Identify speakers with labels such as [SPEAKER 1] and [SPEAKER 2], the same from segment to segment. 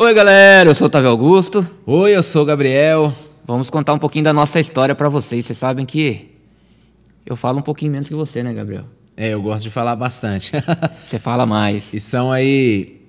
[SPEAKER 1] Oi, galera, eu sou o Otávio Augusto. Oi, eu sou o Gabriel. Vamos contar um pouquinho da nossa história para vocês. Vocês sabem que eu falo um pouquinho menos que você, né, Gabriel? É, eu gosto de falar bastante.
[SPEAKER 2] você fala mais. E são aí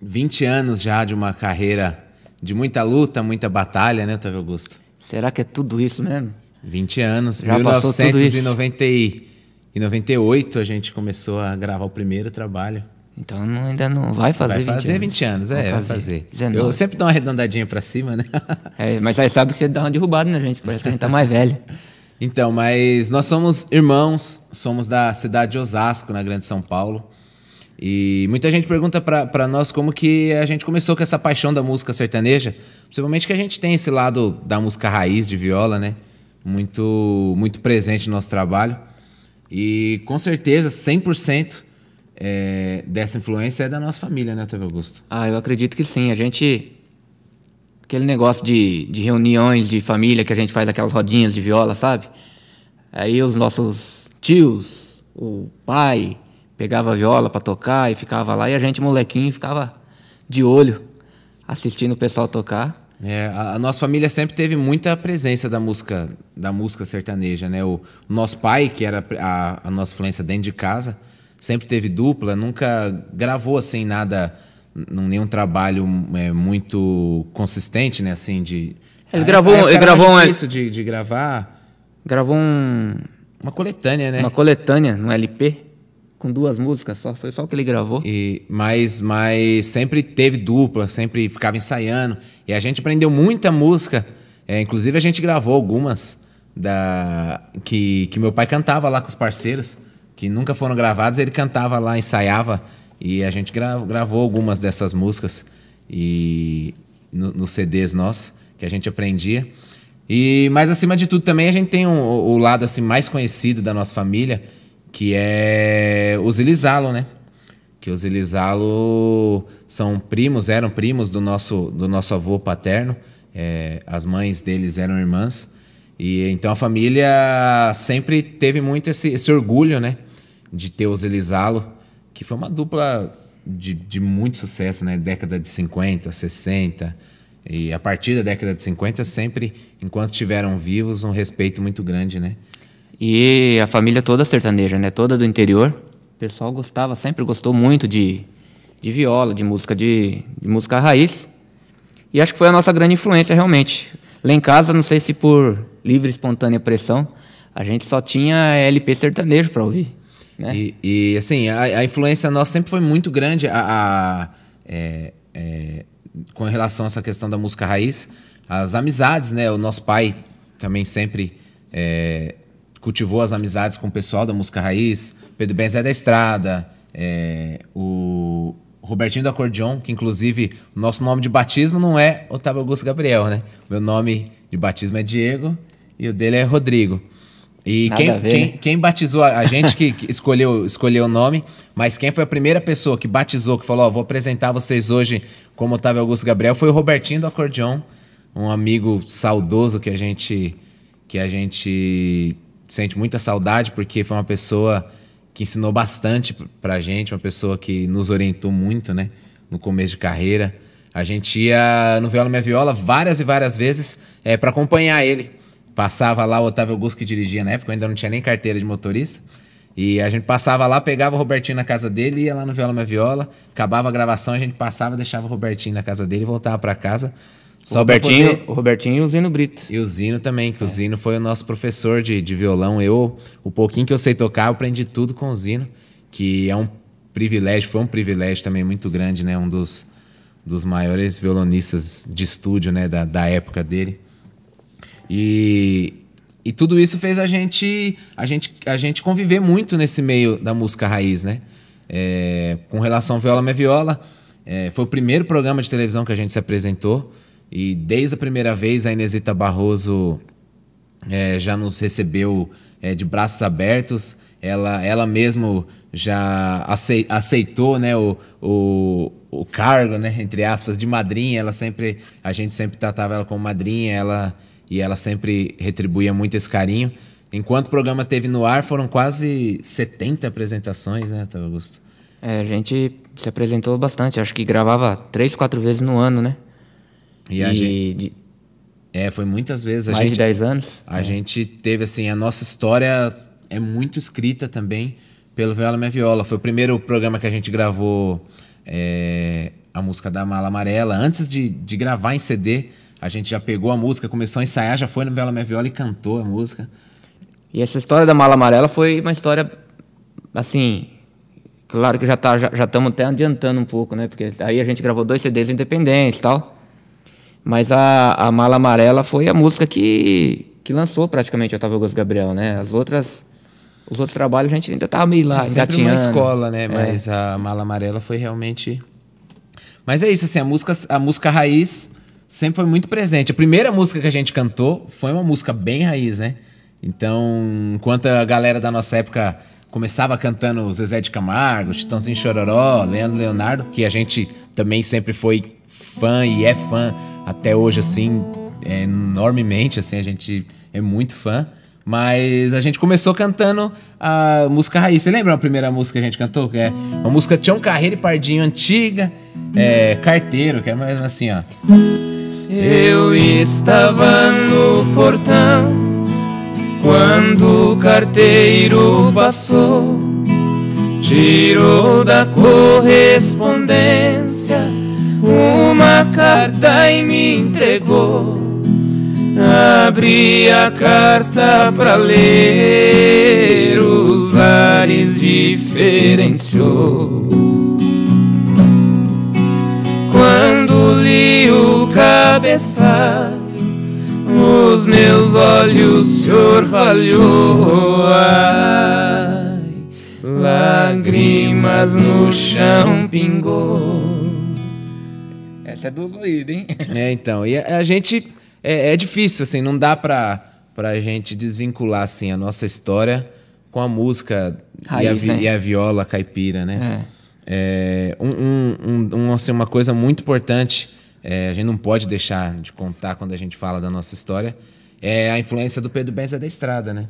[SPEAKER 2] 20 anos já de uma carreira de muita luta, muita batalha, né, Otávio Augusto? Será que é tudo isso mesmo? 20 anos, já 1998 a gente começou a gravar o primeiro trabalho. Então não, ainda não vai fazer vai fazer anos. 20 anos, é, vai fazer. Vai fazer. 19. Eu sempre dou uma arredondadinha para cima, né? É, mas aí sabe que você dá uma derrubada na né, gente, parece que a gente tá mais velho. Então, mas nós somos irmãos, somos da cidade de Osasco, na Grande São Paulo. E muita gente pergunta para nós como que a gente começou com essa paixão da música sertaneja, principalmente que a gente tem esse lado da música raiz de viola, né? Muito muito presente no nosso trabalho. E com certeza, 100% é, dessa influência é da nossa família, né, Otávio Augusto? Ah, eu acredito que sim. A gente.
[SPEAKER 1] Aquele negócio de, de reuniões de família que a gente faz aquelas rodinhas de viola, sabe? Aí os nossos tios, o pai, pegava a
[SPEAKER 2] viola para tocar e ficava lá, e a gente, molequinho, ficava de olho assistindo o pessoal tocar. É, a, a, nossa família sempre teve muita presença da música da música sertaneja, né? O, o nosso pai, que era a, a nossa influência dentro de casa, sempre teve dupla, nunca gravou assim nada, nenhum trabalho é, muito consistente, né? Assim, de. Ele gravou, ele gravou um. Isso de, de gravar. Gravou um. Uma coletânea, né? Uma coletânea, um LP, com duas músicas só, foi só o que ele gravou. E, mas, mas sempre teve dupla, sempre ficava ensaiando. E a gente aprendeu muita música. É, inclusive a gente gravou algumas da que, que meu pai cantava lá com os parceiros que nunca foram gravadas, ele cantava lá, ensaiava, e a gente gra gravou algumas dessas músicas e nos no CDs nossos, que a gente aprendia. E, mas acima de tudo também a gente tem um, o lado assim mais conhecido da nossa família, que é os Elizalo, né? Que os Elizalo são primos, eram primos do nosso, do nosso avô paterno. É, as mães deles eram irmãs. E então a família sempre teve muito esse, esse orgulho, né? de Teus Elizalo, que foi uma dupla de, de, muito sucesso, né? Década de 50, 60. E a partir da década de 50, sempre, enquanto estiveram vivos, um respeito muito grande, né?
[SPEAKER 1] E a família toda sertaneja, né? Toda do interior. O pessoal gostava, sempre gostou muito de, de viola, de música de, de música raiz. E acho que foi a nossa grande influência, realmente. Lá em casa, não sei se por livre espontânea pressão,
[SPEAKER 2] a gente só tinha LP sertanejo para ouvir. Né? E, e assim, a, a, influência nossa sempre foi muito grande a, a é, é, com relação a essa questão da música raiz. As amizades, né? O nosso pai também sempre é, cultivou as amizades com o pessoal da música raiz. Pedro Benz é da Estrada, é, o Robertinho do Acordeon, que inclusive o nosso nome de batismo não é Otávio Augusto Gabriel, né? Meu nome de batismo é Diego e o dele é Rodrigo. E quem, né? quem batizou a gente que, que escolheu, escolheu o nome, mas quem foi a primeira pessoa que batizou, que falou, ó, oh, vou apresentar vocês hoje como Otávio Augusto Gabriel, foi o Robertinho do Acordeon, um amigo saudoso que a gente que a gente sente muita saudade porque foi uma pessoa que ensinou bastante pra gente, uma pessoa que nos orientou muito, né, no começo de carreira. A gente ia no Viola Minha Viola várias e várias vezes é, eh, para acompanhar ele. Passava lá o Otávio Augusto que dirigia na época, eu ainda não tinha nem carteira de motorista. E a gente passava lá, pegava o Robertinho na casa dele, ia lá no Viola Minha Viola, acabava a gravação, a gente passava, deixava o Robertinho na casa dele, voltava para casa. Só o Robertinho, poder... o Robertinho e o Zino Brito. E o Zino também, que é. o Zino foi o nosso professor de, de violão. Eu, o pouquinho que eu sei tocar, eu aprendi tudo com o Zino, que é um privilégio, foi um privilégio também muito grande, né? Um dos, dos maiores violonistas de estúdio, né? Da, da época dele. E, e tudo isso fez a gente, a, gente, a gente conviver muito nesse meio da música raiz, né? É, com relação ao Viola Minha Viola, é, foi o primeiro programa de televisão que a gente se apresentou. E desde a primeira vez a Inesita Barroso é, já nos recebeu é, de braços abertos. Ela, ela mesmo já aceitou né, o, o, o cargo, né, entre aspas, de madrinha. Ela sempre, a gente sempre tratava ela como madrinha. Ela e ela sempre retribuía muito esse carinho. Enquanto o programa teve no ar, foram quase 70 apresentações, né, Tava Augusto? É, a gente se apresentou bastante. Acho que gravava três, quatro vezes no ano, né? E, e a gente... De... É, foi muitas vezes. A Mais gente, de 10 anos. A é. gente teve, assim, a nossa história é muito escrita também pelo Viola Minha Viola. Foi o primeiro programa que a gente gravou é, a música da Mala Amarela. Antes de, de gravar em CD, a gente já pegou a música, começou a ensaiar, já foi no Vela Minha Viola e cantou a música. E essa história da Mala Amarela foi uma história, assim, claro
[SPEAKER 1] que já tá, já estamos até adiantando um pouco, né? Porque aí a gente gravou dois CDs independentes e tal. Mas a, a Mala Amarela foi a música que, que lançou praticamente Otávio Augusto
[SPEAKER 2] Gabriel, né? As outras... Os outros trabalhos a gente ainda tava tá meio lá, é uma escola, né? É. Mas a Mala Amarela foi realmente... Mas é isso, assim, a música, a música raiz sempre foi muito presente. A primeira música que a gente cantou foi uma música bem raiz, né? Então, enquanto a galera da nossa época começava cantando Zezé de Camargo, Chitãozinho Chororó, Leandro Leonardo, que a gente também sempre foi fã e é fã até hoje, assim, é enormemente, assim, a gente é muito fã. Mas a gente começou cantando a música raiz. Você lembra a primeira música que a gente cantou? Que é uma música Tião Carreira e Pardinho antiga, é, Carteiro, que é mais assim, ó. Eu estava no portão
[SPEAKER 3] quando o carteiro passou, tirou da correspondência uma carta e me entregou. Abri a carta para ler, os ares diferenciou. engoli o cabeçalho, nos meus olhos se orvalhou. Ai, lágrimas no chão pingou. Essa é dolorida, hein?
[SPEAKER 2] É, então. E a, a gente. É, é, difícil, assim, não dá pra, pra gente desvincular, assim, a nossa história com a música Raiz, e, a, né? e a viola caipira, né? É. É, um, um, um, assim, uma coisa muito importante, é, a gente não pode deixar de contar quando a gente fala da nossa história, é a influência do Pedro Benza da Estrada, né?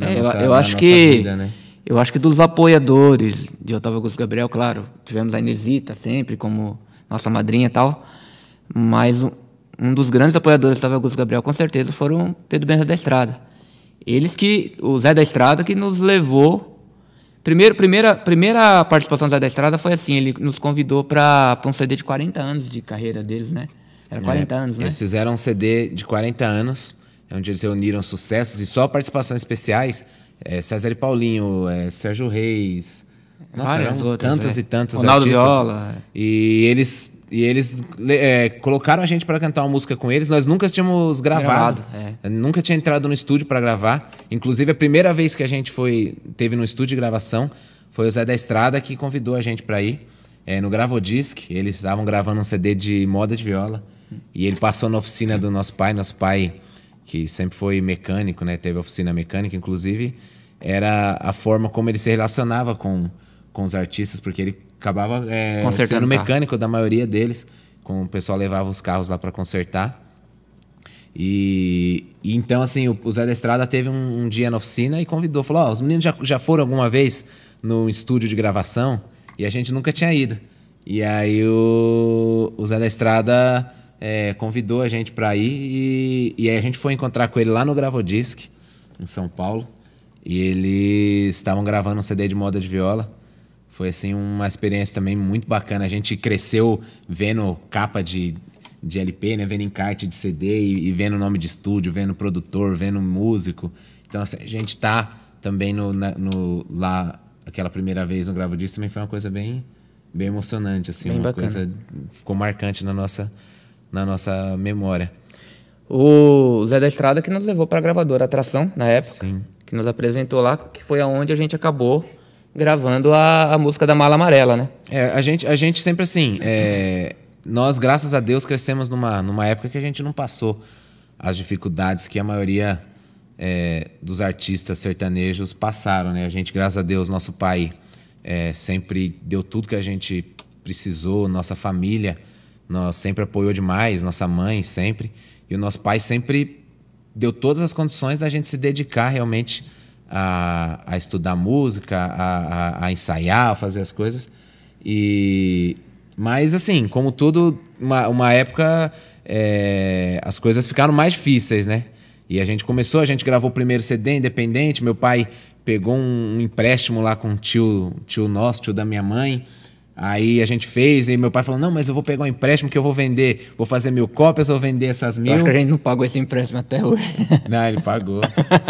[SPEAKER 2] É, nossa, eu, eu acho que vida, né?
[SPEAKER 1] eu acho que dos apoiadores de Otávio Augusto Gabriel, claro, tivemos a Inesita sempre como nossa madrinha e tal, mas um, um dos grandes apoiadores de Otávio Augusto Gabriel com certeza foram Pedro Benza da Estrada. Eles que o Zé da Estrada que nos levou Primeiro, primeira, primeira participação do Zé da Estrada foi assim, ele nos convidou para um CD de 40 anos de carreira deles, né? Era 40 é, anos, né? Eles
[SPEAKER 2] fizeram um CD de 40 anos, é onde eles reuniram sucessos e só participações especiais. É, César e Paulinho, é, Sérgio Reis... Nossa, Várias outras, tantas né? e tantas Ronaldo artistas. Viola. E eles e eles é, colocaram a gente para cantar uma música com eles. Nós nunca tínhamos gravado. gravado é. Nunca tinha entrado no estúdio para gravar. Inclusive, a primeira vez que a gente foi teve no estúdio de gravação foi o Zé da Estrada que convidou a gente para ir. É, no Gravodisc, eles estavam gravando um CD de moda de viola. E ele passou na oficina do nosso pai. Nosso pai, que sempre foi mecânico, né? Teve oficina mecânica, inclusive. Era a forma como ele se relacionava com, com os artistas, porque ele acabava é, sendo mecânico da maioria deles. Com o pessoal levava os carros lá para consertar. E, e, então, assim, o, o Zé da Estrada teve um, um dia na oficina e convidou, falou: Ó, oh, os meninos já, já foram alguma vez no estúdio de gravação e a gente nunca tinha ido. E aí o, o Zé da Estrada é, convidou a gente para ir e, e, aí a gente foi encontrar com ele lá no Gravodisc, em São Paulo. E eles estavam gravando um CD de moda de viola foi assim uma experiência também muito bacana. A gente cresceu vendo capa de, de LP, né? Vendo encarte de CD e, e vendo nome de estúdio, vendo produtor, vendo músico. Então assim, a gente tá também no, na, no lá aquela primeira vez no Gravo Disco também foi uma coisa bem bem emocionante assim, bem uma bacana. coisa ficou marcante na nossa na nossa memória. O Zé da Estrada que nos levou para a gravadora Atração na época,
[SPEAKER 1] Sim. que nos apresentou lá, que foi aonde a gente acabou gravando a, a música da Mala
[SPEAKER 2] Amarela, né? É, a gente, a gente sempre assim, é, nós, graças a Deus, crescemos numa, numa época que a gente não passou as dificuldades que a maioria é, dos artistas sertanejos passaram, né? A gente, graças a Deus, nosso pai é, sempre deu tudo que a gente precisou, nossa família nós sempre apoiou demais, nossa mãe sempre, e o nosso pai sempre deu todas as condições da gente se dedicar realmente a, a estudar música, a, a, a, ensaiar, a fazer as coisas. E mas assim, como tudo, uma, uma época é, as coisas ficaram mais difíceis, né? E a gente começou, a gente gravou o primeiro CD independente. Meu pai pegou um empréstimo lá com um tio, tio nosso, tio da minha mãe. Aí a gente fez, e meu pai falou: não, mas eu vou pegar um empréstimo que eu vou vender, vou fazer mil cópias, vou vender essas mil. Eu acho que a gente não pagou esse empréstimo até hoje. Não, ele pagou.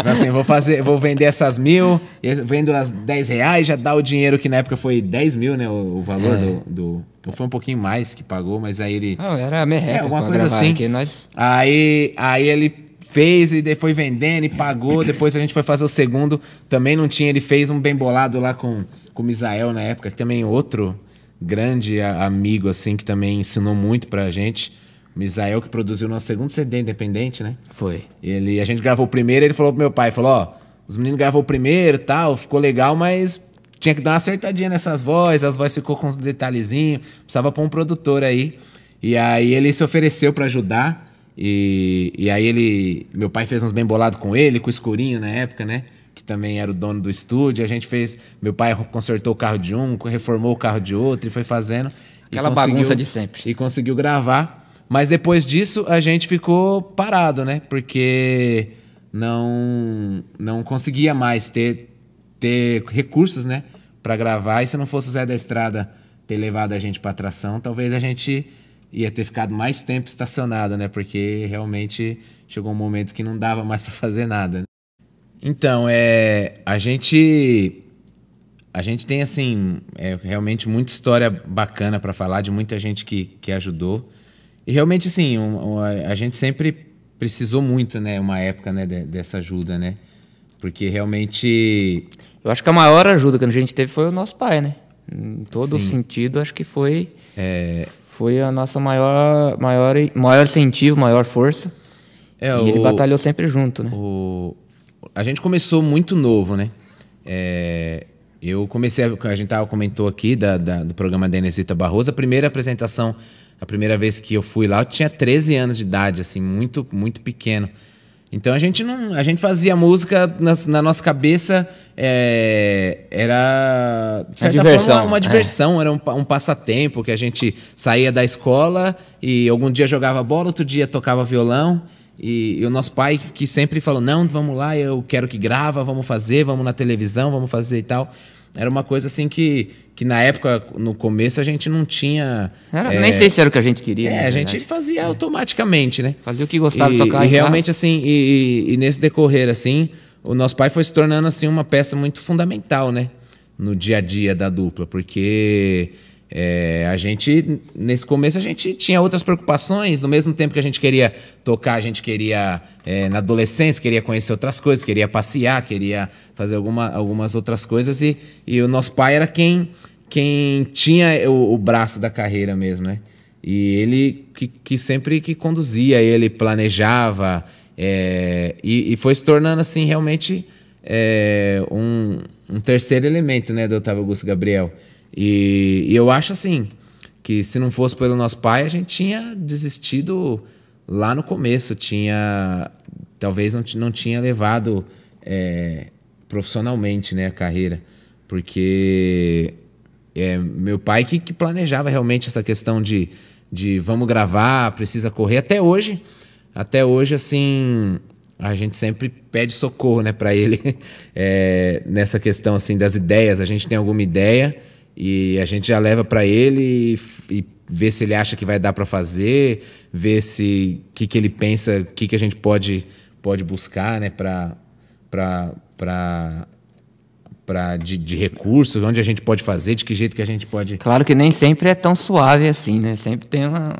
[SPEAKER 2] assim, vou fazer, vou vender essas mil, vendo as 10 reais, já dá o dinheiro que na época foi 10 mil, né? O, o valor é. do, do. Então foi um pouquinho mais que pagou, mas aí ele. Não, era merreca, é, alguma coisa assim. Aqui, nós... Aí, aí ele fez e foi vendendo e pagou. Depois a gente foi fazer o segundo, também não tinha, ele fez um bem bolado lá com. Com o Misael na época, que também é outro grande amigo, assim, que também ensinou muito pra gente. O Misael, que produziu o nosso segundo CD independente, né? Foi. Ele, a gente gravou o primeiro, ele falou pro meu pai, falou, ó, os meninos gravou o primeiro tal, ficou legal, mas tinha que dar uma acertadinha nessas vozes, as vozes ficou com uns detalhezinhos, precisava pôr um produtor aí. E aí ele se ofereceu para ajudar, e, e aí ele, meu pai fez uns bem bolado com ele, com o Escurinho na época, né? que também era o dono do estúdio. A gente fez. Meu pai consertou o carro de um, reformou o carro de outro e foi fazendo. Aquela bagunça de sempre. E conseguiu gravar. Mas depois disso a gente ficou parado, né? Porque não não conseguia mais ter, ter recursos, né? Para gravar. E se não fosse o Zé da Estrada ter levado a gente para atração, talvez a gente ia ter ficado mais tempo estacionado, né? Porque realmente chegou um momento que não dava mais para fazer nada. Né? Então, é, a gente a gente tem assim é, realmente muita história bacana para falar de muita gente que, que ajudou e realmente assim um, um, a gente sempre precisou muito né uma época né de, dessa ajuda né porque realmente eu acho que a maior ajuda que a gente teve foi o nosso pai né em
[SPEAKER 1] todo Sim. sentido acho que foi é... foi a nossa maior maior maior incentivo maior força
[SPEAKER 2] é, e o... ele batalhou sempre junto né o a gente começou muito novo, né? É, eu comecei, a, a gente tava, comentou aqui da, da, do programa da Inesita Barroso, a primeira apresentação, a primeira vez que eu fui lá, eu tinha 13 anos de idade, assim, muito, muito pequeno. Então a gente não, a gente fazia música na, na nossa cabeça é, era de certa diversão, forma uma é. diversão, é. era um, um, passatempo que a gente saía da escola e algum dia jogava bola, outro dia tocava violão e, e, o nosso pai que sempre falou: não, vamos lá, eu quero que grava, vamos fazer, vamos na televisão, vamos fazer e tal. Era uma coisa assim que, que na época, no começo, a gente não tinha. Era, é, nem sei se era o que a gente queria. É, a gente fazia é. automaticamente, né? Fazia o que gostava de tocar. E realmente, assim, e, e, nesse decorrer, assim, o nosso pai foi se tornando assim uma peça muito fundamental, né? No dia a dia da dupla, porque é, a gente, nesse começo, a gente tinha outras preocupações. No mesmo tempo que a gente queria tocar, a gente queria, é, na adolescência, queria conhecer outras coisas, queria passear, queria fazer alguma, algumas outras coisas. E, e o nosso pai era quem, quem tinha o, o braço da carreira mesmo, né? E ele que, que sempre que conduzia, ele planejava. É, e, e, foi se tornando, assim, realmente é, um, um terceiro elemento né, do Otávio Augusto Gabriel. E, e eu acho assim, que se não fosse pelo nosso pai, a gente tinha desistido lá no começo, tinha talvez não, não tinha levado é, profissionalmente né, a carreira, porque é meu pai que, que, planejava realmente essa questão de, de vamos gravar, precisa correr. Até hoje, até hoje, assim, a gente sempre pede socorro né, para ele é, nessa questão assim das ideias. A gente tem alguma ideia e a gente já leva para ele e, e vê se ele acha que vai dar para fazer, vê se que que ele pensa, o que que a gente pode pode buscar, né, para para para para de, de recursos, onde a gente pode fazer, de que jeito que a gente pode. Claro que nem
[SPEAKER 1] sempre é tão suave assim, né? Sempre tem uma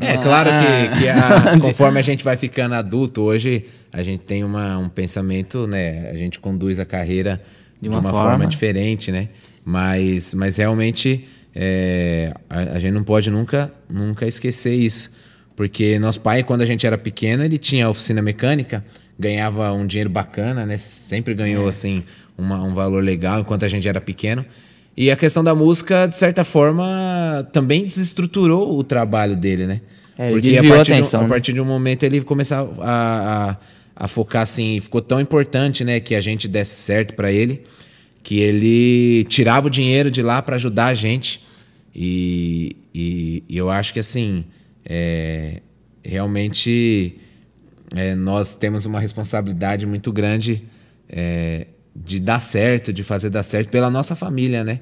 [SPEAKER 2] é, claro que, que a, conforme a gente vai ficando adulto, hoje a gente tem uma, um pensamento, né? A gente conduz a carreira de uma, de uma forma. forma diferente, né? Mas, mas realmente é, a, a, gente não pode nunca, nunca esquecer isso. Porque nosso pai, quando a gente era pequeno, ele tinha oficina mecânica, ganhava um dinheiro bacana, né? Sempre ganhou, é. assim, uma, um valor legal enquanto a gente era pequeno. E a questão da música, de certa forma, também desestruturou o trabalho dele, né? É, Porque a partir, do, a né? partir de um momento ele começou a, a, a focar, assim, ficou tão importante, né? Que a gente desse certo para ele que ele tirava o dinheiro de lá para ajudar a gente. E, e, e, eu acho que, assim, é, realmente é, nós temos uma responsabilidade muito grande é, de dar certo, de fazer dar certo pela nossa família, né?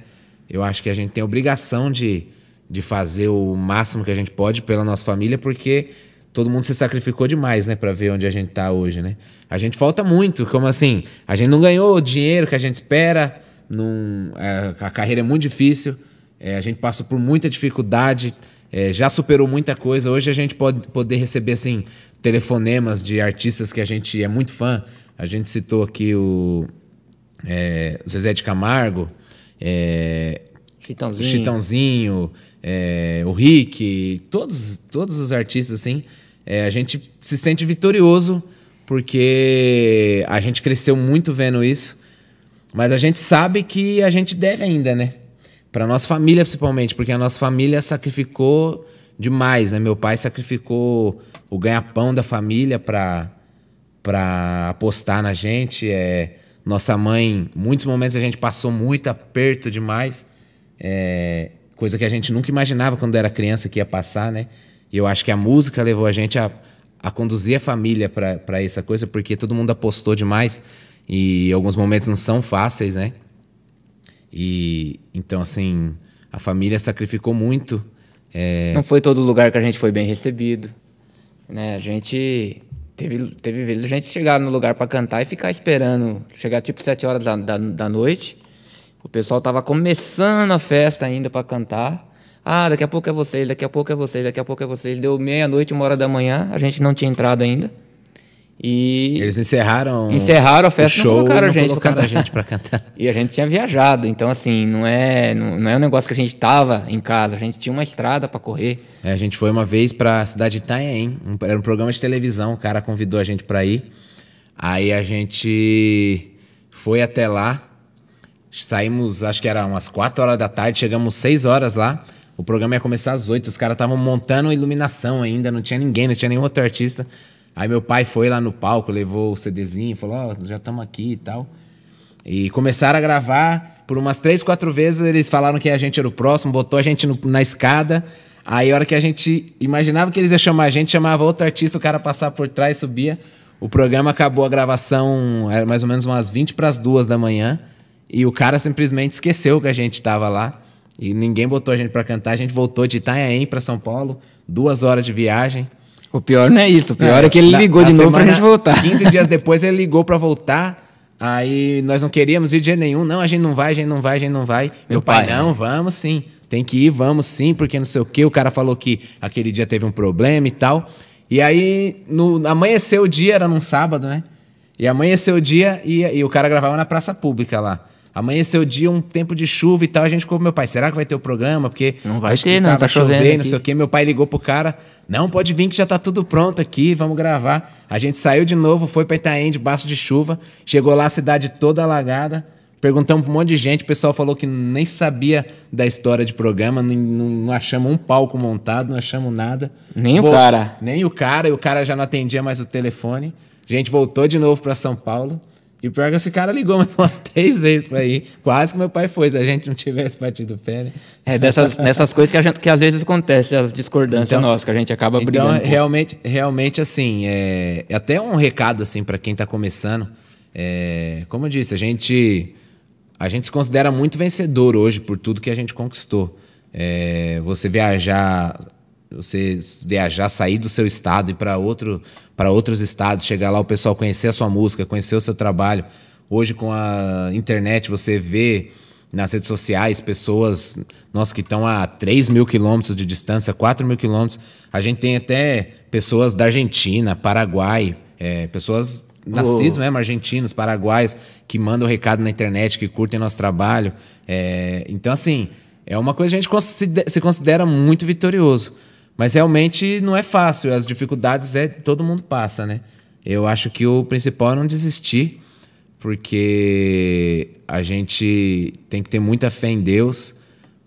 [SPEAKER 2] Eu acho que a gente tem obrigação de, de fazer o máximo que a gente pode pela nossa família, porque todo mundo se sacrificou demais, né, para ver onde a gente tá hoje, né? A gente falta muito, como assim, a gente não ganhou o dinheiro que a gente espera, num, a, é, a carreira é muito difícil, é, a gente passa por muita dificuldade, é, já superou muita coisa. Hoje a gente pode poder receber assim telefonemas de artistas que a gente é muito fã. A gente citou aqui o é, Zezé de Camargo, é, Chitãozinho, o, Chitãozinho, é, o Rick, todos, todos os artistas assim é, a gente se sente vitorioso porque a gente cresceu muito vendo isso, mas a gente sabe que a gente deve ainda, né? Para nossa família principalmente, porque a nossa família sacrificou demais, né? Meu pai sacrificou o ganha-pão da família para para apostar na gente, é nossa mãe, muitos momentos a gente passou muito aperto demais, é, coisa que a gente nunca imaginava quando era criança que ia passar, né? E eu acho que a música levou a gente a, a conduzir a família para essa coisa, porque todo mundo apostou demais e alguns momentos não são fáceis, né? E então, assim, a família sacrificou muito. É... Não foi
[SPEAKER 1] todo lugar que a gente foi bem recebido. Né? A gente teve, teve a gente chegar no lugar para cantar e ficar esperando chegar tipo sete horas da, da, da noite. O pessoal tava começando a festa ainda para cantar. Ah, daqui a pouco é vocês, daqui a pouco é vocês, daqui a pouco é vocês. Deu meia-noite, uma hora da manhã, a gente não tinha entrado ainda. E eles encerraram encerraram a festa, o show, não colocaram, não a, gente colocaram pra a gente para cantar. E a gente tinha viajado, então assim, não é, não, não, é um negócio que a
[SPEAKER 2] gente tava em casa, a gente tinha uma estrada para correr. É, a gente foi uma vez para a cidade de Itanhaém, um, era um programa de televisão, o cara convidou a gente para ir. Aí a gente foi até lá. Saímos, acho que era umas 4 horas da tarde, chegamos 6 horas lá. O programa ia começar às oito, os caras estavam montando a iluminação ainda, não tinha ninguém, não tinha nenhum outro artista. Aí meu pai foi lá no palco, levou o CDzinho, falou: Ó, oh, já estamos aqui e tal. E começaram a gravar. Por umas três, quatro vezes eles falaram que a gente era o próximo, botou a gente no, na escada. Aí, a hora que a gente imaginava que eles iam chamar a gente, chamava outro artista, o cara passava por trás, subia. O programa acabou a gravação, era mais ou menos umas 20 para as duas da manhã. E o cara simplesmente esqueceu que a gente estava lá. E ninguém botou a gente para cantar. A gente voltou de Itanhaém para São Paulo, duas horas de viagem. O pior não é isso. O pior é, é que ele na, ligou na de novo para a gente voltar. 15 dias depois ele ligou para voltar. Aí nós não queríamos ir de jeito nenhum. Não, a gente não vai, a gente não vai, a gente não vai. Meu, Meu pai, pai, é. não, né? vamos sim. Tem que ir, vamos sim, porque não sei o quê. O cara falou que aquele dia teve um problema e tal. E aí, no, amanheceu o dia, era num sábado, né? E amanheceu o dia e, e o cara gravava na praça pública lá amanheceu o dia, um tempo de chuva e tal. A gente ficou, meu pai, será que vai ter o programa? Porque. Não vai ter, não. Tá chovendo. Não sei o quê. Meu pai ligou pro cara: não, pode vir que já tá tudo pronto aqui, vamos gravar. A gente saiu de novo, foi pra Itaém, debaixo de chuva. Chegou lá, a cidade toda alagada. Perguntamos pra um monte de gente, o pessoal falou que nem sabia da história de programa, não, não, não achamos um palco montado, não achamos nada. Nem Vol o cara. Nem o cara, e o cara já não atendia mais o telefone. A gente voltou de novo para São Paulo. E pior que esse cara ligou mais umas três vezes pra ir. Quase que meu pai foi, se a gente não tivesse batido o pé, né? É, dessas, dessas coisas que, a gente, que às vezes acontece, as discordâncias então, nossas, que a gente acaba então, brigando. Então, realmente, realmente assim, é, é até um recado, assim, para quem tá começando. É, como eu disse, a gente, a gente se considera muito vencedor hoje por tudo que a gente conquistou. É, você viajar você viajar, sair do seu estado e para outro, para outros estados, chegar lá o pessoal conhecer a sua música, conhecer o seu trabalho. Hoje com a internet você vê nas redes sociais pessoas, nossa, que estão a 3 mil quilômetros de distância, 4 mil quilômetros. A gente tem até pessoas da Argentina, Paraguai, é, pessoas nascidos mesmo, argentinos, paraguaios, que mandam recado na internet, que curtem nosso trabalho. É, então, assim, é uma coisa que a gente se considera muito vitorioso. Mas realmente não é fácil, as dificuldades é todo mundo passa, né? Eu acho que o principal é não desistir, porque a gente tem que ter muita fé em Deus,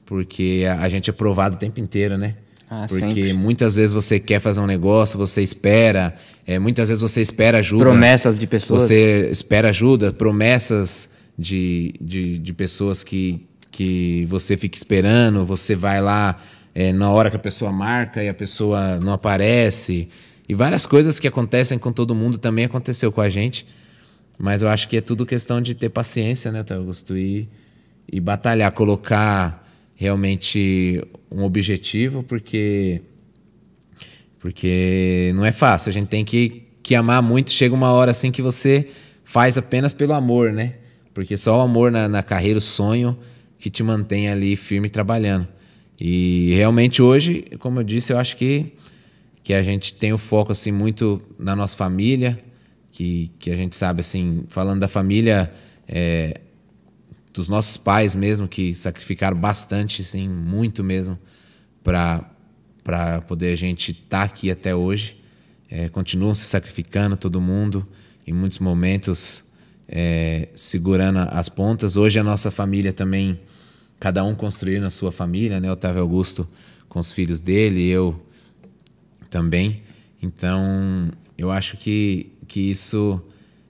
[SPEAKER 2] porque a gente é provado o tempo inteiro, né? Ah, porque sempre. muitas vezes você quer fazer um negócio, você espera, é, muitas vezes você espera ajuda. Promessas de pessoas. Você espera ajuda, promessas de, de, de pessoas que, que você fica esperando, você vai lá, é, na hora que a pessoa marca e a pessoa não aparece. E várias coisas que acontecem com todo mundo também aconteceu com a gente. Mas eu acho que é tudo questão de ter paciência, né, Augusto? E, e batalhar, colocar realmente um objetivo, porque porque não é fácil. A gente tem que, que amar muito. Chega uma hora assim que você faz apenas pelo amor, né? Porque só o amor na, na carreira, o sonho que te mantém ali firme trabalhando. E realmente hoje, como eu disse, eu acho que, que a gente tem o foco assim muito na nossa família, que, que a gente sabe assim, falando da família é, dos nossos pais mesmo que sacrificaram bastante, assim, muito mesmo para para poder a gente estar tá aqui até hoje. É, continuam se sacrificando todo mundo em muitos momentos é, segurando as pontas. Hoje a nossa família também cada um construindo a sua família, né? Otávio Augusto com os filhos dele, eu também. Então, eu acho que, que isso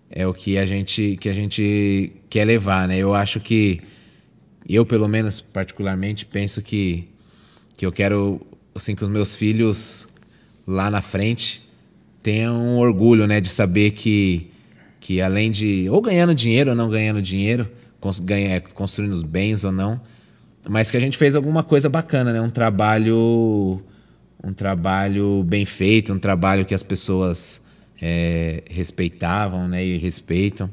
[SPEAKER 2] é o que a gente que a gente quer levar, né? Eu acho que eu pelo menos particularmente penso que que eu quero assim que os meus filhos lá na frente tenham orgulho, né, de saber que que além de ou ganhando dinheiro ou não ganhando dinheiro, é, construindo os bens ou não, mas que a gente fez alguma coisa bacana, né? Um trabalho, um trabalho bem feito, um trabalho que as pessoas é, respeitavam, né? E respeitam.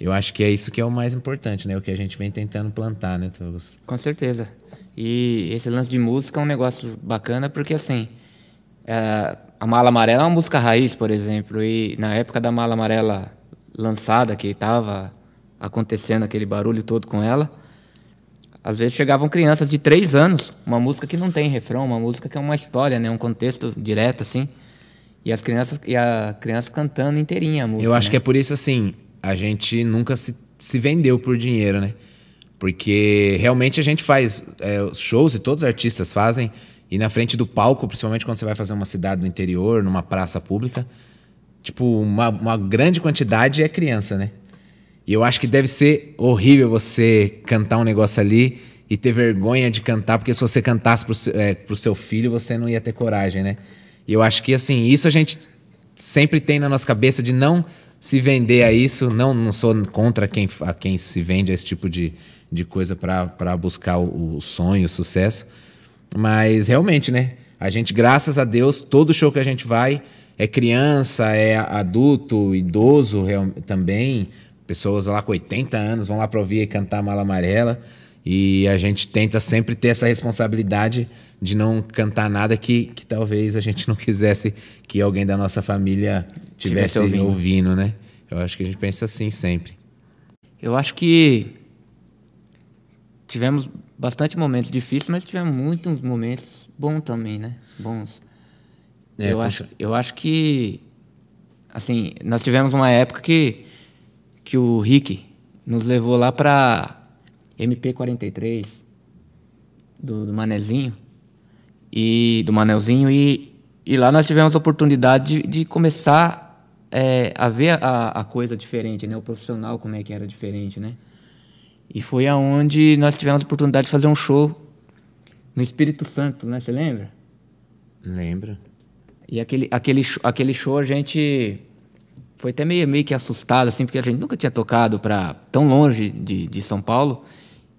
[SPEAKER 2] Eu acho que é isso que é o mais importante, né? O que a gente vem tentando plantar, né, Todos?
[SPEAKER 1] Com certeza. E esse lance de música é um negócio bacana porque assim, é, a Mala Amarela é uma música raiz, por exemplo, e na época da Mala Amarela lançada, que estava acontecendo aquele barulho todo com ela, às vezes chegavam crianças de três anos, uma música que não tem refrão, uma música que é uma história, né? um contexto direto, assim. E as crianças e a criança cantando inteirinha a música. Eu acho né? que é
[SPEAKER 2] por isso, assim, a gente nunca se, se vendeu por dinheiro, né? Porque realmente a gente faz é, shows e todos os artistas fazem. E na frente do palco, principalmente quando você vai fazer uma cidade do interior, numa praça pública, tipo, uma, uma grande quantidade é criança, né? E eu acho que deve ser horrível você cantar um negócio ali e ter vergonha de cantar, porque se você cantasse pro seu, é, pro seu filho, você não ia ter coragem, né? E eu acho que, assim, isso a gente sempre tem na nossa cabeça de não se vender a isso. Não, não sou contra quem, a quem se vende a esse tipo de, de coisa para buscar o, o sonho, o sucesso. Mas realmente, né? A gente, graças a Deus, todo show que a gente vai é criança, é adulto, idoso também, Pessoas lá com 80 anos vão lá para ouvir e cantar Mala Amarela. E a gente tenta sempre ter essa responsabilidade de não cantar nada que, que talvez a gente não quisesse que alguém da nossa família tivesse ouvindo. ouvindo, né? Eu acho que a gente pensa assim sempre.
[SPEAKER 1] Eu acho que tivemos bastante momentos difíceis, mas tivemos muitos momentos bons também, né? Bons. É, eu, acho, eu acho que, assim, nós tivemos uma época que que o Rick nos levou lá para MP43 do, do, Manezinho e do Manelzinho e, e lá nós tivemos a oportunidade de, de começar é, a ver a, a, coisa diferente, né? O profissional como é que era diferente, né? E foi aonde nós tivemos a oportunidade de fazer um show no Espírito Santo, né? Você lembra? Lembra. E aquele, aquele, aquele show a gente foi até meio, meio que assustado, assim, porque a gente nunca tinha tocado para tão longe de, de São Paulo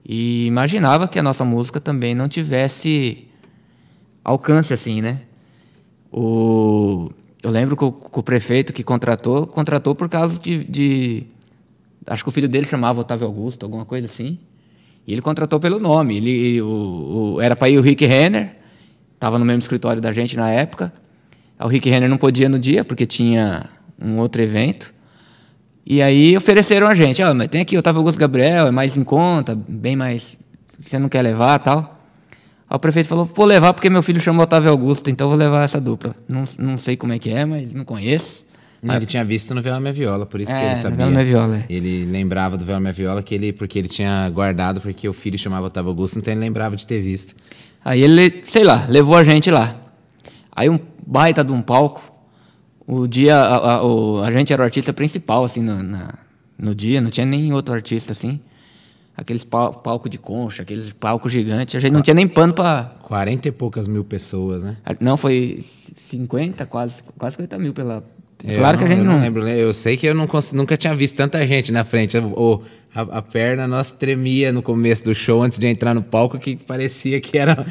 [SPEAKER 1] e imaginava que a nossa música também não tivesse alcance, assim, né? O, eu lembro que o, que o prefeito que contratou, contratou por causa de, de, Acho que o filho dele chamava Otávio Augusto, alguma coisa assim. E ele contratou pelo nome. Ele, o, o era para ir o Rick Renner, estava no mesmo escritório da gente na época. O Rick Renner não podia no dia, porque tinha um outro evento. E aí ofereceram a gente, oh, mas tem aqui Otávio Augusto Gabriel, é mais em conta, bem mais. Você não quer levar tal? Aí o prefeito falou, vou levar porque meu filho chama Otávio Augusto, então vou levar essa dupla. Não, não sei como é que é, mas não conheço. Não, ele
[SPEAKER 2] tinha visto no Viola Minha Viola, por isso é, que ele é, sabia. Viola. É. Ele lembrava do Viola Minha Viola que ele, porque ele tinha guardado, porque o filho chamava Otávio Augusto, então ele lembrava de ter visto. Aí ele, sei lá, levou a gente lá. Aí um baita de um palco,
[SPEAKER 1] o dia, a, a, o, a gente era o artista principal, assim, no, na, no dia, não tinha nem outro artista, assim. Aqueles pal, palco de concha, aqueles palcos gigantes, a gente não tinha nem pano
[SPEAKER 2] pra... 40 e poucas mil pessoas, né? Não, foi 50, quase, quase 50 mil pela é, claro não, que a gente eu não... não... lembro, né? eu sei que eu não cons... nunca tinha visto tanta gente na frente. a, a, perna nossa tremia no começo do show, antes de entrar no palco, que parecia que era.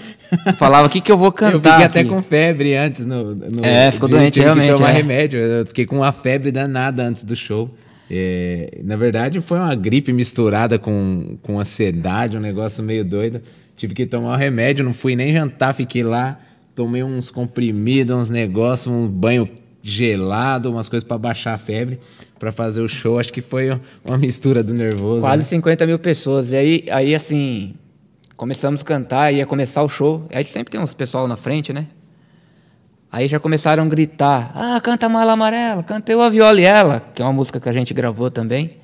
[SPEAKER 2] Falava, o que, que eu vou cantar? Eu fiquei aqui. até com febre antes. No, no... é, ficou doente, tive realmente. Tive tomar é. remédio, eu fiquei com uma febre danada antes do show. É, na verdade, foi uma gripe misturada com, com ansiedade, um negócio meio doido. Tive que tomar o um remédio, não fui nem jantar, fiquei lá, tomei uns comprimidos, uns negócios, um banho gelado, umas coisas para baixar a febre, para fazer o show. Acho que foi uma mistura do nervoso. Quase né?
[SPEAKER 1] 50 mil pessoas. E aí, aí, assim, começamos a cantar, ia começar o show. Aí sempre tem uns pessoal na frente, né? Aí já começaram a gritar: Ah, canta Mala Amarela, canta Eu, a Viola e Ela, que é uma música que a gente gravou também.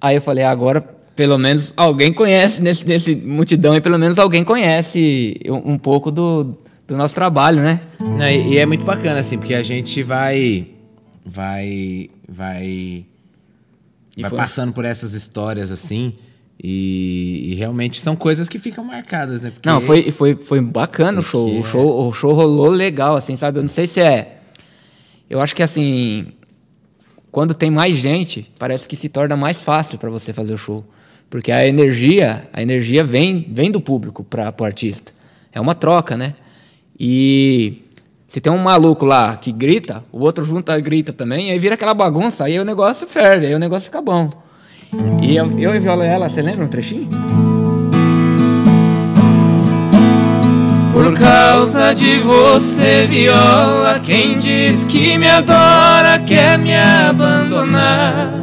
[SPEAKER 1] Aí eu falei: ah, Agora pelo menos alguém conhece, nesse, nesse multidão, e pelo menos alguém conhece um, um pouco do, do nosso trabalho, né?
[SPEAKER 2] Não, e, e, é muito bacana, assim, porque a gente vai. Vai. Vai. E vai foi. passando por essas histórias, assim. E, e, realmente são coisas que ficam marcadas, né? Porque... Não, foi,
[SPEAKER 1] foi, foi bacana porque... o show.
[SPEAKER 2] O é show. O show rolou legal, assim, sabe? Eu não sei se é.
[SPEAKER 1] Eu acho que assim. Quando tem mais gente, parece que se torna mais fácil para você fazer o show. Porque a energia, a energia vem, vem do público para o artista. É uma troca, né? E se tem um maluco lá que grita, o outro junta grita também, aí vira aquela bagunça, aí o negócio ferve, aí o negócio fica bom. E eu, eu e Viola ela, você lembra um trechinho?
[SPEAKER 3] Por causa de você, viola, quem diz que me adora quer me abandonar.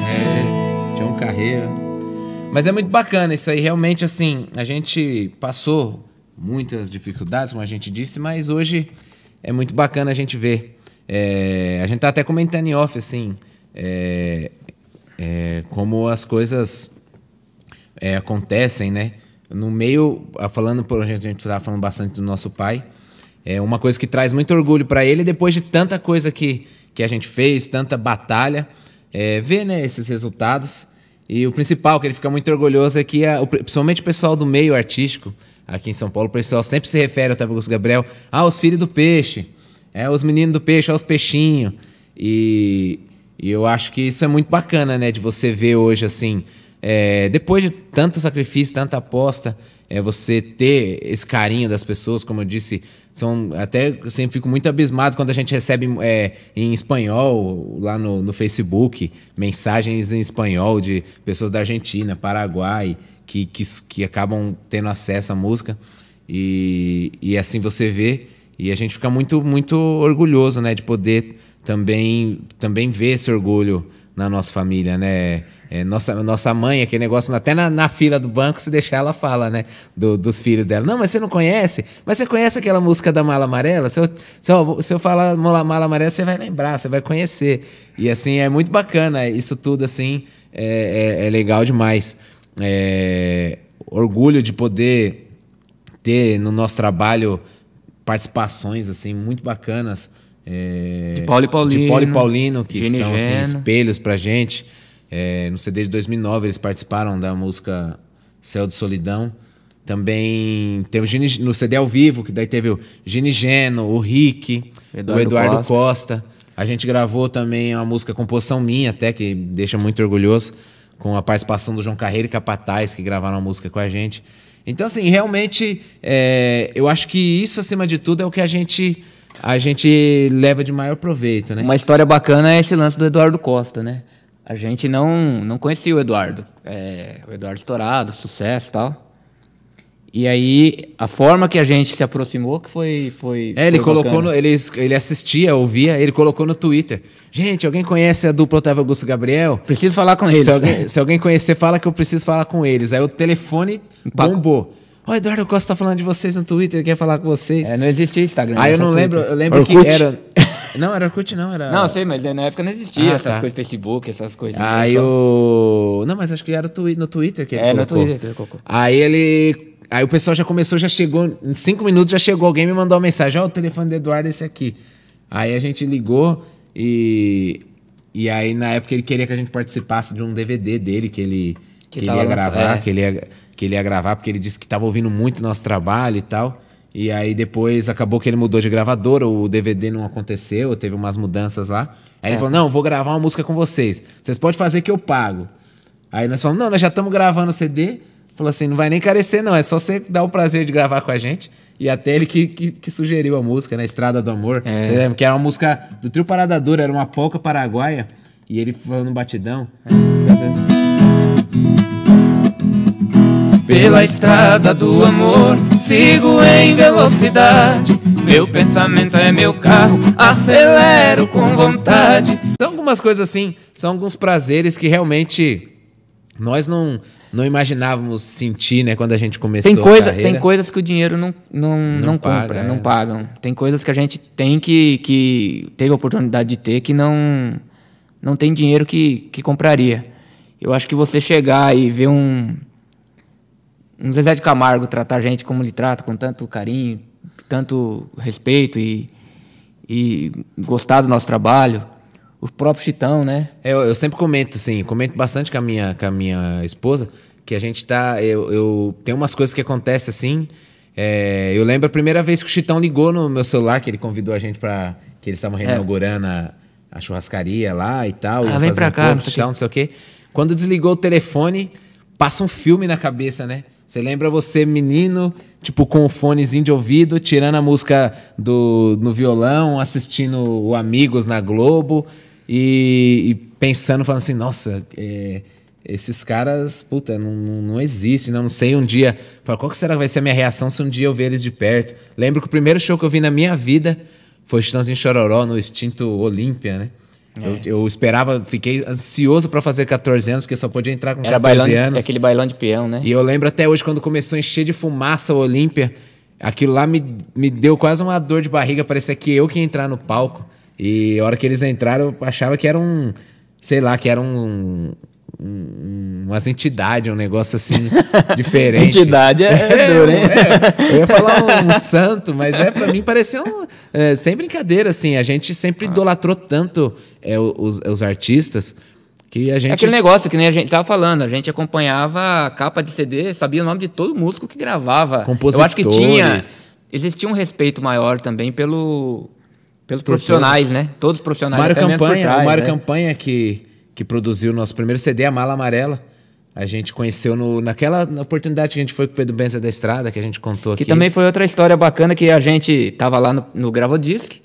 [SPEAKER 2] É, John Carreira. Mas é muito bacana isso aí, realmente assim, a gente passou muitas dificuldades, como a gente disse, mas hoje é muito bacana a gente ver. É, a gente está até comentando em off, assim, é, é, como as coisas é, acontecem, né? No meio, falando por a gente estava tá falando bastante do nosso pai, é uma coisa que traz muito orgulho para ele depois de tanta coisa que, que a gente fez, tanta batalha, é, ver né, esses resultados. E o principal que ele fica muito orgulhoso é que, a, principalmente o pessoal do meio artístico, aqui em São Paulo, o pessoal sempre se refere ao Tavugos Gabriel, ah, os filhos do peixe, é, os meninos do peixe, ah, os peixinhos. E, e eu acho que isso é muito bacana, né? De você ver hoje, assim, é, depois de tanto sacrifício, tanta aposta, é, você ter esse carinho das pessoas, como eu disse, são até sempre fico muito abismado quando a gente recebe é, em espanhol lá no, no, Facebook mensagens em espanhol de pessoas da Argentina, Paraguai que, que, que acabam tendo acesso à música. E, e assim você vê. E a gente fica muito, muito orgulhoso, né? De poder também, também ver esse orgulho na nossa família, né? É, nossa, nossa mãe, aquele negócio, até na, na, fila do banco, se deixar, ela fala, né? Do, dos filhos dela. Não, mas você não conhece? Mas você conhece aquela música da Mala Amarela? Se eu, se eu, se eu falar Mala, Mala Amarela, você vai lembrar, você vai conhecer. E assim, é muito bacana. Isso tudo, assim, é, é, é legal demais é, orgulho de poder ter no nosso trabalho participações assim muito bacanas é, de Paulo e Paulino, de Paulo e Paulino que Gine são assim, espelhos para gente. É, no CD de 2009 eles participaram da música Céu de Solidão. Também teve Gine, no CD ao vivo que daí teve o Ginigeno, o Rick, Eduardo o Eduardo Costa. Costa. A gente gravou também uma música composição minha até que deixa muito orgulhoso com a participação do João Carreiro e Capataz, que gravaram a música com a gente. Então, assim, realmente, é, eu acho que isso, acima de tudo, é o que a gente a gente leva de maior proveito, né? Uma
[SPEAKER 1] história bacana é esse lance do Eduardo Costa, né? A gente não, não conhecia o Eduardo. É, o Eduardo estourado, sucesso e tal. E aí, a forma que a gente se aproximou que
[SPEAKER 2] foi. foi é, ele foi colocou no, ele, ele assistia, ouvia, ele colocou no Twitter. Gente, alguém conhece a dupla Otávio Augusto Gabriel? Preciso falar com eles. Se alguém, se alguém conhecer, fala que eu preciso falar com eles. Aí o telefone bombou. O Eduardo Costa tá falando de vocês no Twitter, quer falar com vocês. É, não existia Instagram. Aí eu não Twitter. lembro, eu lembro Orkut. que era. Não, era Orkut, não,
[SPEAKER 1] era. Não, sei, mas na época não existia ah, essas tá. coisas, Facebook, essas coisas. Né? Aí
[SPEAKER 2] o. Só... Eu... Não, mas acho que era no Twitter que ele É, colocou. no Twitter que ele colocou. Aí ele Aí o pessoal já começou, já chegou, em cinco minutos já chegou alguém me mandou uma mensagem: Ó, oh, o telefone do Eduardo é esse aqui. Aí a gente ligou e. E aí na época ele queria que a gente participasse de um DVD dele que ele, que, que ele ia gravar, é. que, ele ia, que ele ia gravar, porque ele disse que estava ouvindo muito nosso trabalho e tal. E aí depois acabou que ele mudou de gravadora, o DVD não aconteceu, teve umas mudanças lá. Aí é. ele falou: "Não, vou gravar uma música com vocês. Vocês podem fazer que eu pago". Aí nós falamos: "Não, nós já estamos gravando o CD, Falou assim: não vai nem carecer, não. É só você dar o prazer de gravar com a gente. E até ele que, que, que sugeriu a música, né? Estrada do Amor. É. Você lembra? Que era uma música do Trio Parada Dura, era uma polca paraguaia. E ele falando um batidão. Pela estrada do amor, sigo em velocidade.
[SPEAKER 3] Meu pensamento é meu carro,
[SPEAKER 2] acelero com vontade. então algumas coisas assim, são alguns prazeres que realmente nós não, não imaginávamos sentir, né, quando a gente começou tem coisa, Tem coisas
[SPEAKER 1] que o dinheiro não, não, não, não compra, né, não é.
[SPEAKER 2] pagam. Tem coisas que a gente tem que, que
[SPEAKER 1] teve a oportunidade de ter que não, não tem dinheiro que, que compraria. Eu acho que você chegar e ver um, um Zezé de Camargo tratar a gente como
[SPEAKER 2] ele trata, com tanto carinho, tanto respeito e, e gostar do nosso trabalho o próprio Chitão, né? É, eu, eu sempre comento, sim, comento bastante com a minha, com a minha esposa, que a gente tá. Eu, eu tem umas coisas que acontecem assim. É, eu lembro a primeira vez que o Chitão ligou no meu celular, que ele convidou a gente para que eles estavam é. reinaugurando é. a, a, churrascaria lá e tal. Ah, vem pra cá, não sei, tal, não sei o quê. Quando desligou o telefone, passa um filme na cabeça, né? Você lembra você, menino, tipo, com o um fonezinho de ouvido, tirando a música do, no violão, assistindo o Amigos na Globo e, e pensando, falando assim, nossa, é, esses caras, puta, não, não, não existe, não, né? não sei um dia. Falo, qual que será que vai ser a minha reação se um dia eu ver eles de perto? Lembro que o primeiro show que eu vi na minha vida foi Chitãozinho Chororó no extinto Olímpia, né? É. Eu, eu, esperava, fiquei ansioso para fazer 14 anos, porque só podia entrar com Era 14 bailando, anos. aquele bailão de peão, né? E eu lembro até hoje, quando começou a encher de fumaça o Olímpia, aquilo lá me, me deu quase uma dor de barriga, parecia que eu que ia entrar no palco. E a hora que eles entraram, eu achava que era um. Sei lá, que era um. um umas entidades, um negócio assim diferente. Entidade é, é duro, hein? É, eu ia falar um, um, santo, mas é para mim parecia um. É, sem brincadeira, assim. A gente sempre ah. idolatrou tanto é, os, os artistas. Que a gente... Aquele
[SPEAKER 1] negócio que nem a gente estava falando, a gente acompanhava a capa de CD, sabia o nome de todo músico que gravava. Compositores. Eu acho que tinha. Existia um respeito maior também pelo pelos profissionais, né? Todos os profissionais. Mário Campanha, trás, o Mário né?
[SPEAKER 2] Campanha que, que produziu o nosso primeiro CD, A Mala Amarela. A gente conheceu no, naquela oportunidade que a gente foi com o Pedro Benza da Estrada, que a gente contou que aqui. Que também
[SPEAKER 1] foi outra história bacana que a gente tava lá no, no Gravodisc,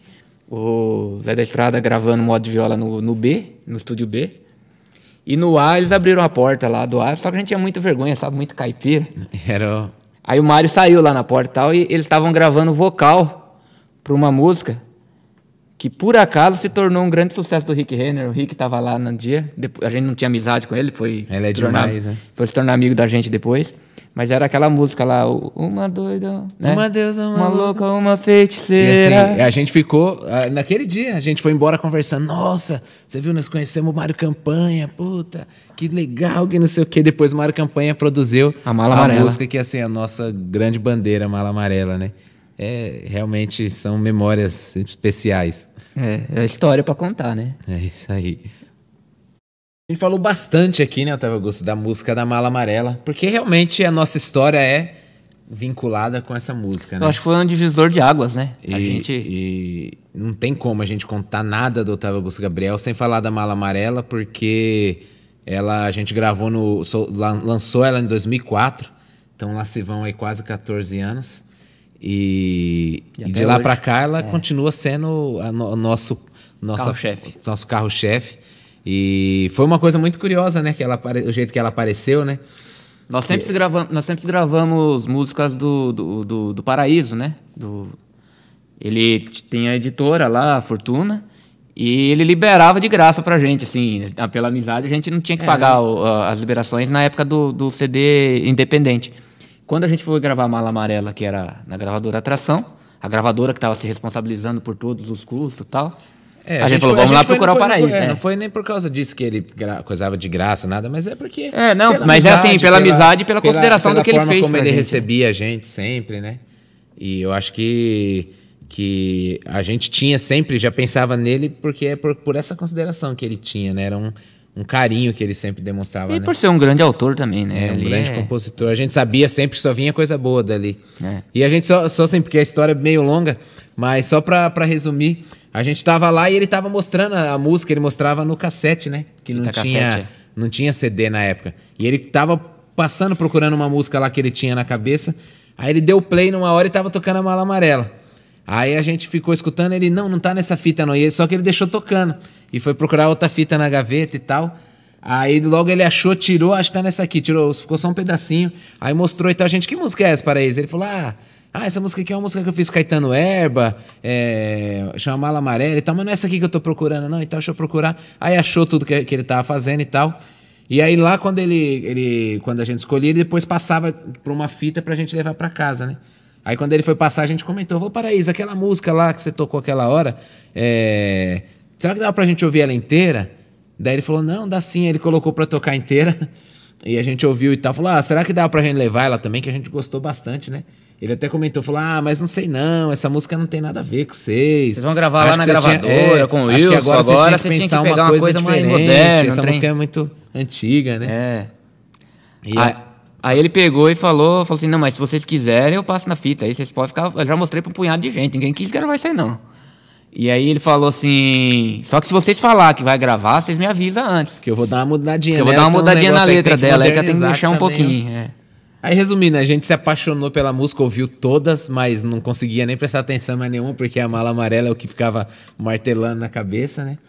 [SPEAKER 1] o Zé da Estrada gravando modo de viola no, no B, no estúdio B. E no A eles abriram a porta lá do A, só que a gente tinha muita vergonha, sabe? Muito caipira.
[SPEAKER 2] Era.
[SPEAKER 1] Aí o Mário saiu lá na porta e tal, e eles estavam gravando vocal para uma música que por acaso se tornou um grande sucesso do Rick Renner. O Rick estava lá no dia, a gente não tinha amizade com ele, foi, ele é tornar, demais, né? foi se tornar amigo da gente depois. Mas era aquela música lá, uma
[SPEAKER 3] doida, né? Uma deusa, uma, uma louca, uma assim, feiticeira. Assim, a
[SPEAKER 2] gente ficou, ah, naquele dia, a gente foi embora conversando. Nossa, você viu, nós conhecemos o Mário Campanha, puta, que legal, que não sei o quê. Depois o Mário Campanha produziu a, Mala a Amarela. música que, assim, é a nossa grande bandeira, Mala Amarela, né? é, realmente são memórias especiais. É, é história para contar, né? É isso aí. A gente falou bastante aqui, né, Otávio Augusto, da música da Mala Amarela, porque realmente a nossa história é vinculada com essa música, né? Eu acho que foi um divisor de águas, né? E, a gente... E não tem como a gente contar nada do Otávio Augusto Gabriel sem falar da Mala Amarela, porque ela a gente gravou no lançou ela em 2004, então lá se vão aí quase 14 anos. E, e, e de lá para cá ela é. continua sendo a no, nosso nossa, carro-chefe. nosso carro-chefe. E foi uma coisa muito curiosa, né? Que ela, o jeito que ela apareceu, né? Nós sempre, que... gravamos, nós sempre gravamos músicas do, do,
[SPEAKER 1] do, do Paraíso, né? Do, ele tem a editora lá, a Fortuna, e ele liberava de graça pra gente, assim, pela amizade, a gente não tinha que é, pagar as liberações na época do, do CD independente. Quando a gente foi gravar Mala Amarela,
[SPEAKER 2] que era na gravadora Atração, a gravadora que estava se responsabilizando por todos os custos e tal, é, a, a, gente falou, foi, vamos gente lá procurar foi, o paraíso. Não foi, é, né? não foi nem por causa disso que ele coisava de graça, nada, mas é porque. É, não, mas amizade, é assim, pela, pela amizade e pela, pela, consideração pela do que ele fez. Como ele gente. Né? recebia a gente sempre, né? E eu acho que, que a gente tinha sempre, já pensava nele, porque é por, por essa consideração que ele tinha, né? Era um um carinho que ele sempre demonstrava. E né? por ser um grande autor também, né? É, um grande é... compositor. A gente sabia sempre que só vinha coisa boa dali. É. E a gente só, só assim, porque a história é meio longa, mas só para resumir, a gente estava lá e ele estava mostrando a, música, ele mostrava no cassete, né? Que não cassete, tinha, não tinha CD é. na época. E ele estava passando, procurando uma música lá que ele tinha na cabeça. Aí ele deu play numa hora e estava tocando a Mala Amarela. Aí a gente ficou escutando, ele, não, não tá nessa fita não. E ele, só que ele deixou tocando. E foi procurar outra fita na gaveta e tal. Aí logo ele achou, tirou, acho que tá nessa aqui, tirou, ficou só um pedacinho. Aí mostrou e tal, gente, que música é essa para eles? Ele falou, ah, ah, essa música aqui é uma música que eu fiz com Caetano Erba, é, chama Mala Amarela e tal, mas não é essa aqui que eu tô procurando, não, então deixa eu procurar. Aí achou tudo que, que ele tava fazendo e tal. E aí lá quando ele, ele quando a gente escolhia, ele depois passava para uma fita pra gente levar para casa, né? Aí quando ele foi passar, a gente comentou: Vou Paraíso, aquela música lá que você tocou aquela hora, é... será que dava pra gente ouvir ela inteira? Daí ele falou: Não, dá sim. Aí ele colocou pra tocar inteira. E a gente ouviu e tal. Falou: Ah, será que dá pra gente levar ela também? Que a gente gostou bastante, né? Ele até comentou, falou: Ah, mas não sei não, essa música não tem nada a ver com vocês. Vocês vão gravar acho lá na gravadora, tinha, é, com o Wilson. Acho que agora, agora vocês tinham que pensar uma, coisa coisa, diferente. Moderna, essa música é muito antiga, né?
[SPEAKER 1] É. E a, ah, Aí ele pegou e falou, falou assim, não, mas se vocês quiserem, eu passo na fita. Aí vocês podem ficar. Eu já mostrei para um punhado de gente, ninguém quis gravar isso aí, não. E aí ele falou
[SPEAKER 2] assim, só que se vocês falar que vai gravar, vocês me avisam antes. Que eu vou dar uma mudadinha. Que eu vou né? dar uma mudadinha na letra dela, aí que ela tem que é mexer um pouquinho. É. Aí resumindo, a gente se apaixonou pela música, ouviu todas, mas não conseguia nem prestar atenção mais nenhuma, porque a mala amarela é o que ficava martelando na cabeça, né?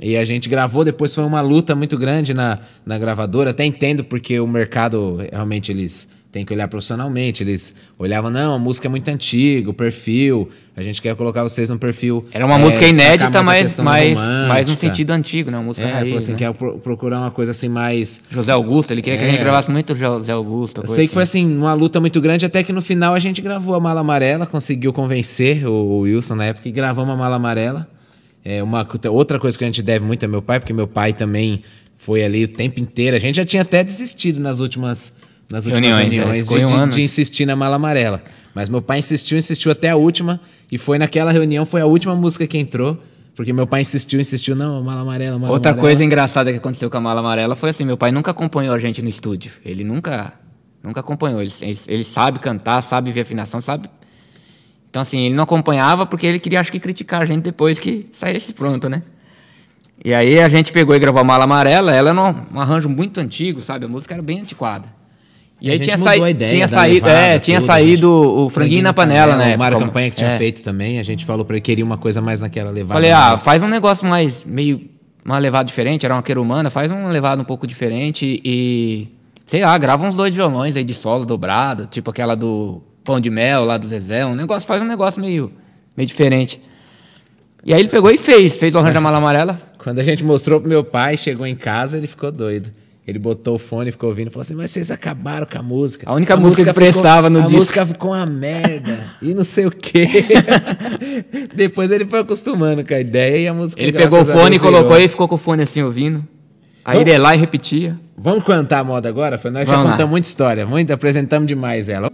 [SPEAKER 2] E a gente gravou, depois foi uma luta muito grande na, na gravadora. Até entendo porque o mercado realmente eles têm que olhar profissionalmente. Eles olhavam, não, a música é muito antiga, o perfil. A gente quer colocar vocês num perfil. Era uma é, música inédita, mas mais, mais no sentido antigo, né? Uma música é, raiz, assim, né? quer pro, procurar uma coisa assim mais. José Augusto, ele queria é. que a gente é. gravasse muito José Augusto. Eu sei que foi assim. assim, uma luta muito grande, até que no final a gente gravou a Mala Amarela, conseguiu convencer o Wilson na época e gravamos a Mala Amarela. É uma outra coisa que a gente deve muito a é meu pai, porque meu pai também foi ali o tempo inteiro. A gente já tinha até desistido nas últimas nas últimas reuniões, é, reuniões de, um de, de, insistir na mala amarela. Mas meu pai insistiu, insistiu até a última e foi naquela reunião foi a última música que entrou. Porque meu pai insistiu, insistiu, não, mala amarela, mala Outra amarela. coisa
[SPEAKER 1] engraçada que aconteceu com a mala amarela foi assim: meu pai nunca acompanhou a gente no estúdio. Ele nunca, nunca acompanhou. Ele, ele, ele sabe cantar, sabe ver afinação, sabe então, assim, ele não acompanhava porque ele queria, acho que, criticar a gente depois que saísse pronto, né? E aí a gente pegou e gravou a Mala Amarela, ela era um arranjo muito antigo, sabe? A música era bem antiquada. E, e aí tinha, sai... tinha saído, levada, é, tudo, tinha saído o franguinho, franguinho na panela, né? O Mário Campanha que tinha é. feito
[SPEAKER 2] também, a gente falou para ele queria uma coisa mais naquela levada. Falei, ah, mais. ah,
[SPEAKER 1] faz um negócio mais meio uma levada diferente, era uma queira humana, faz uma levada um pouco diferente e sei lá, grava uns dois violões aí de solo dobrado, tipo aquela do Pão de Mel lá do Zezé, um negócio, faz um negócio meio, meio diferente. E aí ele pegou e fez,
[SPEAKER 2] fez o da Mala Amarela. Quando a gente mostrou pro meu pai, chegou em casa, ele ficou doido. Ele botou o fone, ficou ouvindo e falou assim: Mas vocês acabaram com a música. A única a música, música que ficou, prestava no a disco. A música ficou uma merda. e não sei o quê. Depois ele foi acostumando com a ideia e a música. Ele pegou o fone, colocou e ficou com o fone assim ouvindo. Aí ele é lá e repetia. Vamos cantar a moda agora? Nós Vamos já contamos muita história, muito, apresentamos demais ela.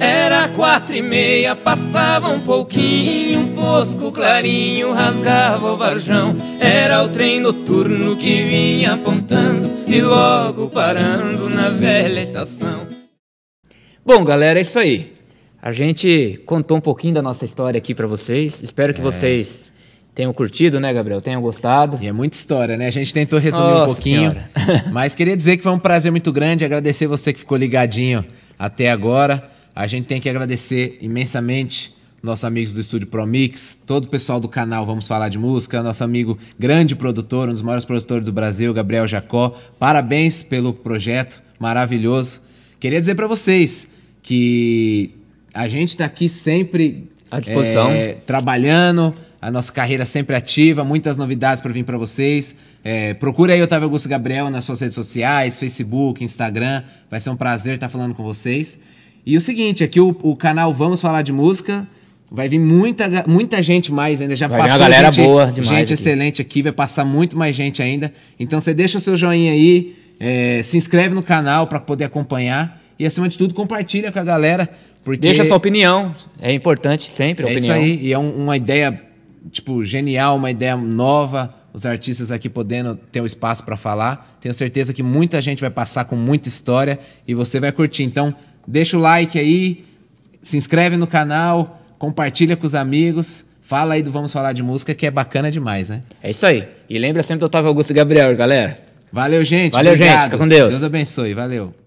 [SPEAKER 2] Era
[SPEAKER 3] quatro e meia, passava um pouquinho um Fosco clarinho, rasgava o varjão Era o trem noturno que vinha apontando E logo parando na velha estação
[SPEAKER 1] Bom, galera, é isso aí. A gente contou um pouquinho da nossa história aqui para vocês. Espero que é. vocês tenham curtido,
[SPEAKER 2] né, Gabriel? Tenham gostado. E é muita história, né? A gente tentou resumir nossa um pouquinho. mas queria dizer que foi um prazer muito grande. Agradecer você que ficou ligadinho até agora. A gente tem que agradecer imensamente nossos amigos do estúdio Promix, todo o pessoal do canal Vamos Falar de Música, nosso amigo grande produtor, um dos maiores produtores do Brasil, Gabriel Jacó. Parabéns pelo projeto maravilhoso. Queria dizer para vocês que a gente está aqui sempre à disposição, é, trabalhando, a nossa carreira sempre ativa, muitas novidades para vir para vocês. É, procure aí Otávio Augusto Gabriel nas suas redes sociais, Facebook, Instagram. Vai ser um prazer estar tá falando com vocês. E o seguinte, aqui é o, o canal Vamos Falar de Música vai vir muita, muita gente mais ainda. Já vai passou uma galera gente, boa demais. Gente aqui. excelente aqui, vai passar muito mais gente ainda. Então você deixa o seu joinha aí, é, se inscreve no canal para poder acompanhar. E acima de tudo, compartilha com a galera. Porque... Deixa a sua opinião. É importante sempre a é opinião. É isso aí. E é um, uma ideia, tipo, genial, uma ideia nova. Os artistas aqui podendo ter um espaço para falar. Tenho certeza que muita gente vai passar com muita história e você vai curtir. Então, Deixa o like aí, se inscreve no canal, compartilha com os amigos. Fala aí do Vamos Falar de Música, que é bacana demais, né?
[SPEAKER 1] É isso aí. E lembra sempre do Otávio Augusto Gabriel, galera. Valeu, gente. Valeu, Obrigado. gente. Fica com Deus. Deus abençoe. Valeu.